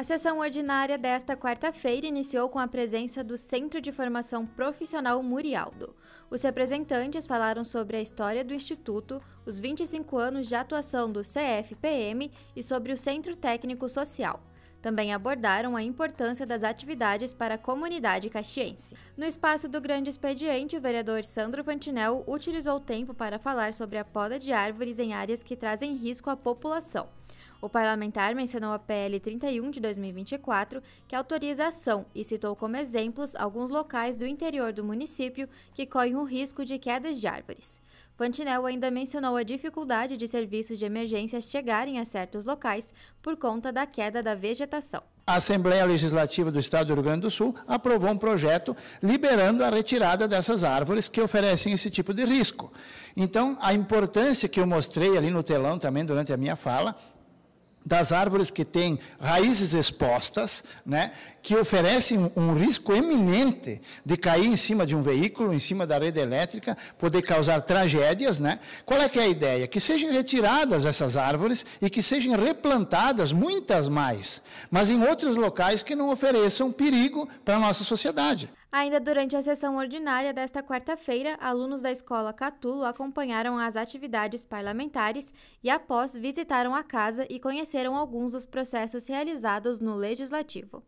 A sessão ordinária desta quarta-feira iniciou com a presença do Centro de Formação Profissional Murialdo. Os representantes falaram sobre a história do Instituto, os 25 anos de atuação do CFPM e sobre o Centro Técnico Social. Também abordaram a importância das atividades para a comunidade caxiense. No espaço do grande expediente, o vereador Sandro Fantinel utilizou o tempo para falar sobre a poda de árvores em áreas que trazem risco à população. O parlamentar mencionou a PL 31 de 2024, que autoriza a ação, e citou como exemplos alguns locais do interior do município que correm o risco de quedas de árvores. Fantinel ainda mencionou a dificuldade de serviços de emergência chegarem a certos locais por conta da queda da vegetação. A Assembleia Legislativa do Estado do Rio Grande do Sul aprovou um projeto liberando a retirada dessas árvores que oferecem esse tipo de risco. Então, a importância que eu mostrei ali no telão também durante a minha fala das árvores que têm raízes expostas, né, que oferecem um risco eminente de cair em cima de um veículo, em cima da rede elétrica, poder causar tragédias, né? Qual é que é a ideia? Que sejam retiradas essas árvores e que sejam replantadas muitas mais, mas em outros locais que não ofereçam perigo para a nossa sociedade. Ainda durante a sessão ordinária desta quarta-feira, alunos da Escola Catulo acompanharam as atividades parlamentares e, após, visitaram a casa e conheceram alguns dos processos realizados no Legislativo.